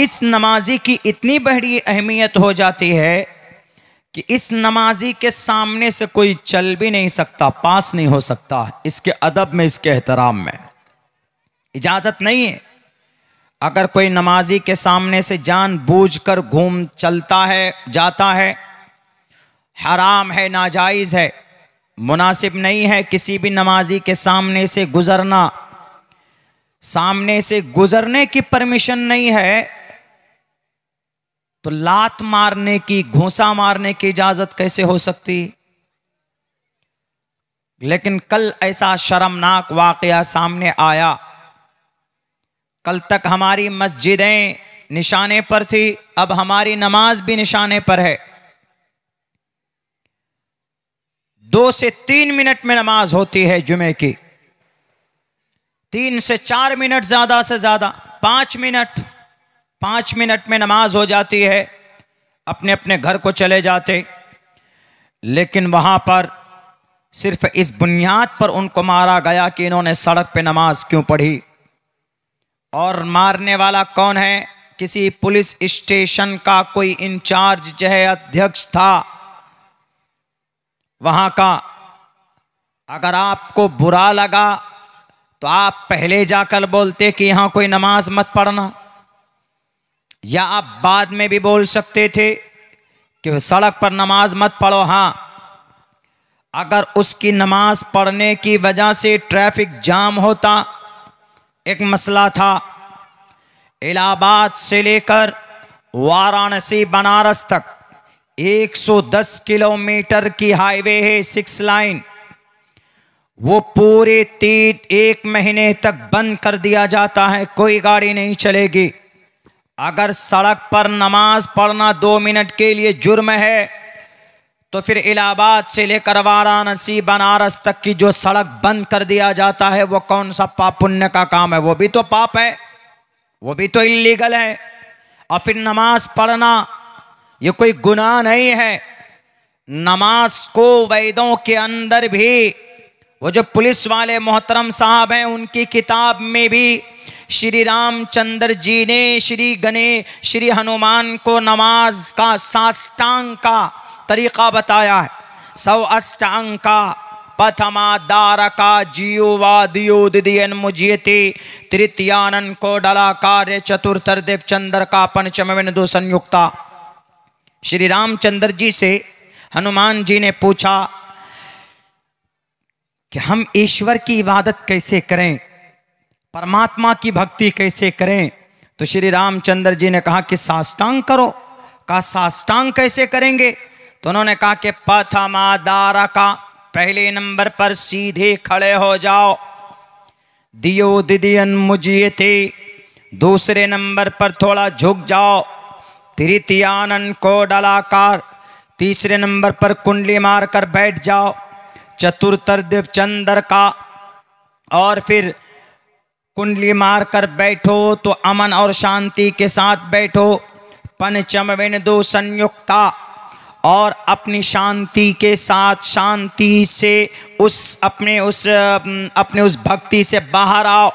इस नमाजी की इतनी बड़ी अहमियत हो जाती है कि इस नमाजी के सामने से कोई चल भी नहीं सकता पास नहीं हो सकता इसके अदब में इसके एहतराम में इजाज़त नहीं है अगर कोई नमाजी के सामने से जान बूझ कर घूम चलता है जाता है हराम है नाजायज़ है मुनासिब नहीं है किसी भी नमाजी के सामने से गुज़रना सामने से गुज़रने की परमिशन नहीं है तो लात मारने की घोसा मारने की इजाजत कैसे हो सकती लेकिन कल ऐसा शर्मनाक वाकया सामने आया कल तक हमारी मस्जिदें निशाने पर थी अब हमारी नमाज भी निशाने पर है दो से तीन मिनट में नमाज होती है जुमे की तीन से चार मिनट ज़्यादा से ज़्यादा पांच मिनट पाँच मिनट में नमाज हो जाती है अपने अपने घर को चले जाते लेकिन वहाँ पर सिर्फ इस बुनियाद पर उनको मारा गया कि इन्होंने सड़क पे नमाज क्यों पढ़ी और मारने वाला कौन है किसी पुलिस स्टेशन का कोई इंचार्ज जो है अध्यक्ष था वहाँ का अगर आपको बुरा लगा तो आप पहले जाकर बोलते कि यहाँ कोई नमाज मत पढ़ना या आप बाद में भी बोल सकते थे कि सड़क पर नमाज मत पढ़ो हाँ अगर उसकी नमाज पढ़ने की वजह से ट्रैफिक जाम होता एक मसला था इलाहाबाद से लेकर वाराणसी बनारस तक 110 किलोमीटर की हाईवे है सिक्स लाइन वो पूरे तीन एक महीने तक बंद कर दिया जाता है कोई गाड़ी नहीं चलेगी अगर सड़क पर नमाज पढ़ना दो मिनट के लिए जुर्म है तो फिर इलाहाबाद से लेकर वाराणसी बनारस तक की जो सड़क बंद कर दिया जाता है वो कौन सा पाप पुण्य का काम है वो भी तो पाप है वो भी तो इलीगल है और फिर नमाज पढ़ना ये कोई गुनाह नहीं है नमाज को वैदों के अंदर भी वो जो पुलिस वाले मोहतरम साहब हैं उनकी किताब में भी श्री रामचंद्र जी ने श्री गणे श्री हनुमान को नमाज का साष्टांग का तरीका बताया है सौ अष्टांग का पथमादारका जीववादियोदियन मुझिये तृतीयानन को कार्य चतुर्थर देवचंद्र का पंचम विन्दु संयुक्ता श्री रामचंद्र जी से हनुमान जी ने पूछा कि हम ईश्वर की इबादत कैसे करें परमात्मा की भक्ति कैसे करें तो श्री रामचंद्र जी ने कहा कि साष्टांग करो कहा साष्टांग कैसे करेंगे तो उन्होंने कहा कि पथमादारा का पहले नंबर पर सीधे खड़े हो जाओ दियो दिदियन मुझिए थे दूसरे नंबर पर थोड़ा झुक जाओ आनंद को डलाकार तीसरे नंबर पर कुंडली मारकर बैठ जाओ चतुर्थ चंद्र का और फिर कुंडली मार कर बैठो तो अमन और शांति के साथ बैठो पंचम दो संयुक्ता और अपनी शांति के साथ शांति से उस अपने उस अपने उस भक्ति से बाहर आओ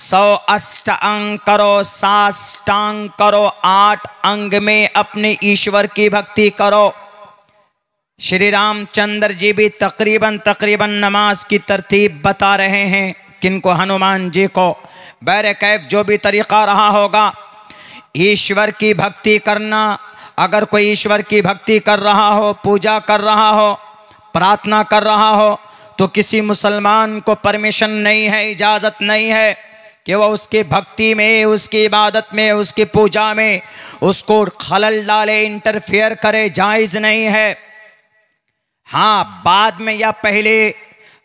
सौ अष्ट अंग करो साष्टांग करो आठ अंग में अपने ईश्वर की भक्ति करो श्री रामचंद्र जी भी तकरीबन तकरीबन नमाज की तरतीब बता रहे हैं किनको हनुमान जी को बैर कैफ जो भी तरीक़ा रहा होगा ईश्वर की भक्ति करना अगर कोई ईश्वर की भक्ति कर रहा हो पूजा कर रहा हो प्रार्थना कर रहा हो तो किसी मुसलमान को परमिशन नहीं है इजाज़त नहीं है कि वह उसकी भक्ति में उसकी इबादत में उसकी पूजा में उसको खलल डाले इंटरफेयर करे जायज़ नहीं है हाँ बाद में या पहले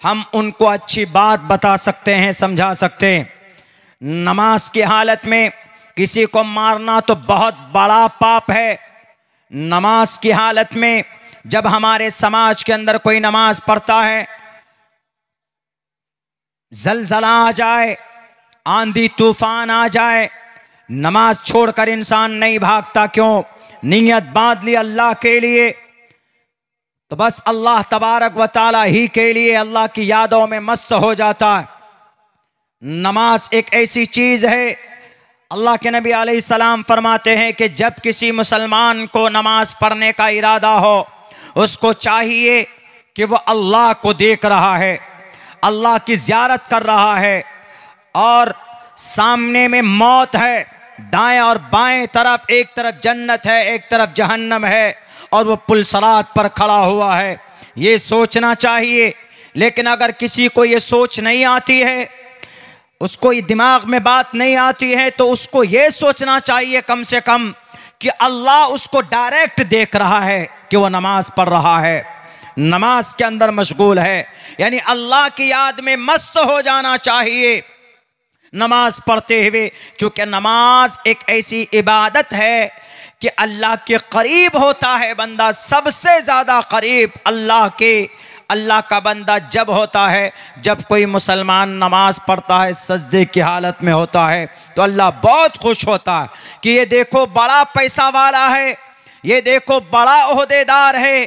हम उनको अच्छी बात बता सकते हैं समझा सकते हैं नमाज की हालत में किसी को मारना तो बहुत बड़ा पाप है नमाज की हालत में जब हमारे समाज के अंदर कोई नमाज पढ़ता है जलजला आ जाए आंधी तूफान आ जाए नमाज छोड़कर इंसान नहीं भागता क्यों नीयत बांध ली अल्लाह के लिए तो बस अल्लाह तबारक व ताला ही के लिए अल्लाह की यादों में मस्त हो जाता है नमाज एक ऐसी चीज़ है अल्लाह के नबी आसमाम फरमाते हैं कि जब किसी मुसलमान को नमाज पढ़ने का इरादा हो उसको चाहिए कि वह अल्लाह को देख रहा है अल्लाह की ज्यारत कर रहा है और सामने में मौत है दाएं और बाएं तरफ एक तरफ जन्नत है एक तरफ जहन्नम है और वो पुलसरात पर खड़ा हुआ है ये सोचना चाहिए लेकिन अगर किसी को ये सोच नहीं आती है उसको ये दिमाग में बात नहीं आती है तो उसको ये सोचना चाहिए कम से कम कि अल्लाह उसको डायरेक्ट देख रहा है कि वो नमाज पढ़ रहा है नमाज के अंदर मशगूल है यानी अल्लाह की याद में मस्त हो जाना चाहिए नमाज पढ़ते हुए चूंकि नमाज एक ऐसी इबादत है कि अल्लाह के करीब होता है बंदा सबसे ज़्यादा करीब अल्लाह के अल्लाह का बंदा जब होता है जब कोई मुसलमान नमाज पढ़ता है सजदे की हालत में होता है तो अल्लाह बहुत खुश होता है कि ये देखो बड़ा पैसा वाला है ये देखो बड़ा अहदेदार है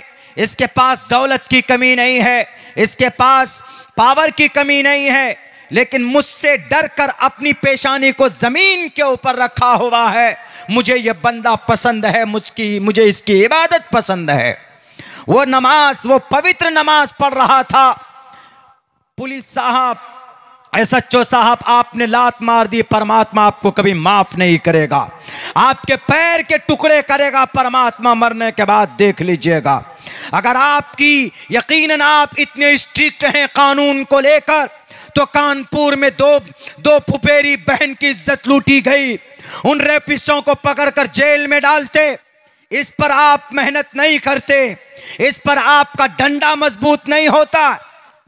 इसके पास दौलत की कमी नहीं है इसके पास पावर की कमी नहीं है लेकिन मुझसे डर कर अपनी पेशानी को ज़मीन के ऊपर रखा हुआ है मुझे यह बंदा पसंद है मुझकी मुझे इसकी इबादत पसंद है वो नमाज वो पवित्र नमाज पढ़ रहा था पुलिस साहब सच्चो साहब आपने लात मार दी परमात्मा आपको कभी माफ नहीं करेगा आपके पैर के टुकड़े करेगा परमात्मा मरने के बाद देख लीजिएगा अगर आपकी यकीनन आप इतने स्ट्रिक्ट हैं कानून को लेकर तो कानपुर में दो दो फुपेरी बहन की इज्जत लूटी गई उन रेपिस्टों को पकड़कर जेल में डालते इस पर आप मेहनत नहीं करते इस पर आपका डंडा मजबूत नहीं होता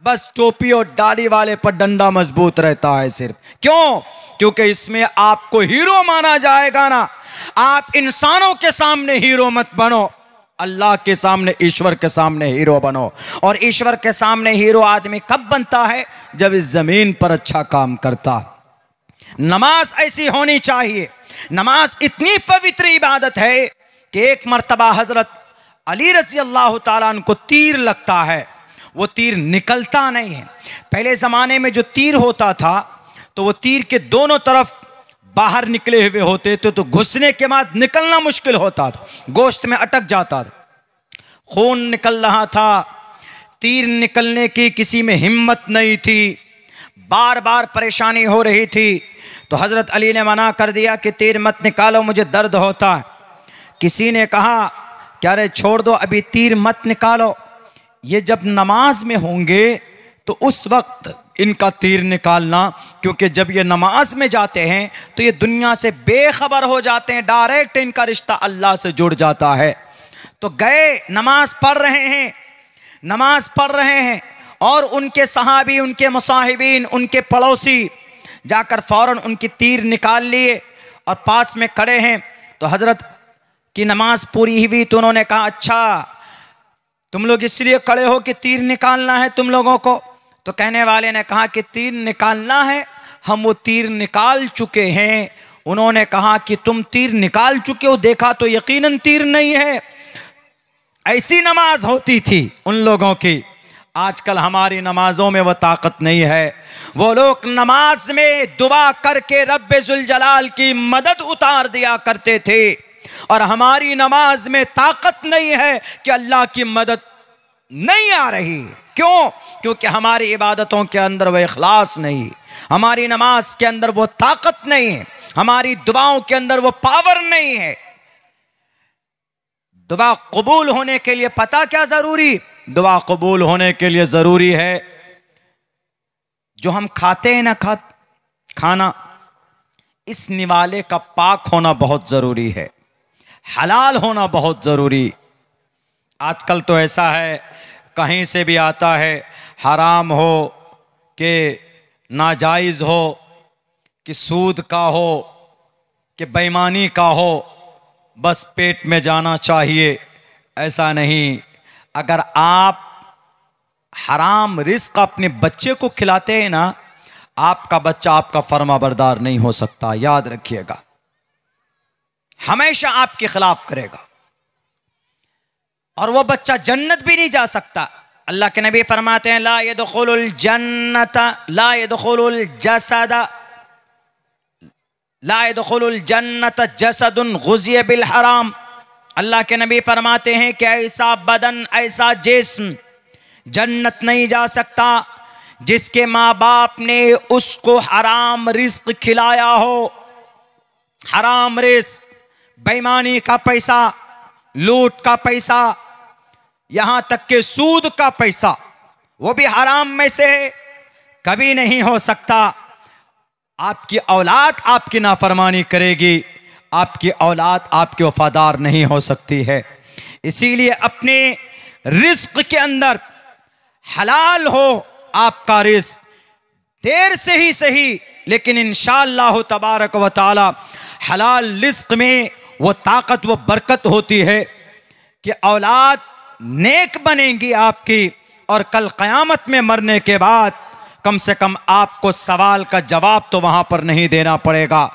बस टोपी और दाढ़ी वाले पर डंडा मजबूत रहता है सिर्फ क्यों क्योंकि इसमें आपको हीरो माना जाएगा ना आप इंसानों के सामने हीरो मत बनो अल्लाह के सामने ईश्वर के सामने हीरो बनो और ईश्वर के सामने हीरो आदमी कब बनता है जब इस ज़मीन पर अच्छा काम करता नमाज ऐसी होनी चाहिए नमाज इतनी पवित्र इबादत है कि एक मरतबा हज़रत अली रसी अल्लाह तला को तीर लगता है वो तीर निकलता नहीं है पहले ज़माने में जो तीर होता था तो वो तीर के दोनों तरफ बाहर निकले हुए होते थे तो घुसने के बाद निकलना मुश्किल होता था गोश्त में अटक जाता था खून निकल रहा था तीर निकलने की किसी में हिम्मत नहीं थी बार बार परेशानी हो रही थी तो हज़रत अली ने मना कर दिया कि तीर मत निकालो मुझे दर्द होता है किसी ने कहा क्या अरे छोड़ दो अभी तीर मत निकालो ये जब नमाज में होंगे तो उस वक्त इनका तीर निकालना क्योंकि जब ये नमाज में जाते हैं तो ये दुनिया से बेखबर हो जाते हैं डायरेक्ट इनका रिश्ता अल्लाह से जुड़ जाता है तो गए नमाज पढ़ रहे हैं नमाज पढ़ रहे हैं और उनके सहाबी उनके मुसाहिबीन उनके पड़ोसी जाकर फौरन उनकी तीर निकाल लिए और पास में खड़े हैं तो हज़रत की नमाज पूरी हुई तो उन्होंने कहा अच्छा तुम लोग इसलिए खड़े हो कि तीर निकालना है तुम लोगों को तो कहने वाले ने कहा कि तीर निकालना है हम वो तीर निकाल चुके हैं उन्होंने कहा कि तुम तीर निकाल चुके हो देखा तो यकीनन तीर नहीं है ऐसी नमाज होती थी उन लोगों की आजकल हमारी नमाजों में वह ताकत नहीं है वो लोग नमाज में दुआ करके रब जलाल की मदद उतार दिया करते थे और हमारी नमाज में ताकत नहीं है कि अल्लाह की मदद नहीं आ रही क्यों क्योंकि हमारी इबादतों के अंदर वह अखलास नहीं हमारी नमाज के अंदर वो ताकत नहीं है हमारी दुआओं के अंदर वो पावर नहीं है दुआ कबूल होने के लिए पता क्या ज़रूरी दुआ कबूल होने के लिए ज़रूरी है जो हम खाते हैं ना खा खाना इस निवाले का पाक होना बहुत ज़रूरी है हलाल होना बहुत ज़रूरी आजकल तो ऐसा है कहीं से भी आता है हराम हो कि नाजायज़ हो कि सूद का हो कि बेईमानी का हो बस पेट में जाना चाहिए ऐसा नहीं अगर आप हराम रिस्क अपने बच्चे को खिलाते हैं ना आपका बच्चा आपका फर्मा बरदार नहीं हो सकता याद रखिएगा हमेशा आपके खिलाफ करेगा और वह बच्चा जन्नत भी नहीं जा सकता अल्लाह के नबी फरमाते हैं ला जन्नत ला यदुलजसद ला जन्नत जसद गुजिय बिल हराम अल्लाह के नबी फरमाते हैं कि ऐसा बदन ऐसा जिस्म जन्नत नहीं जा सकता जिसके माँ बाप ने उसको हराम रिस्क खिलाया हो हराम रिस्क बेईमानी का पैसा लूट का पैसा यहां तक के सूद का पैसा वो भी हराम में से है कभी नहीं हो सकता आपकी औलाद आपकी नाफरमानी करेगी आपकी औलाद आपके वफादार नहीं हो सकती है इसीलिए अपने रिस्क के अंदर हलाल हो आपका रिस्क देर से ही सही लेकिन इन शाह तबारक व ताला हलाल रिस्क में वो ताकत व बरकत होती है कि औलाद नेक बनेंगी आपकी और कल क़यामत में मरने के बाद कम से कम आपको सवाल का जवाब तो वहाँ पर नहीं देना पड़ेगा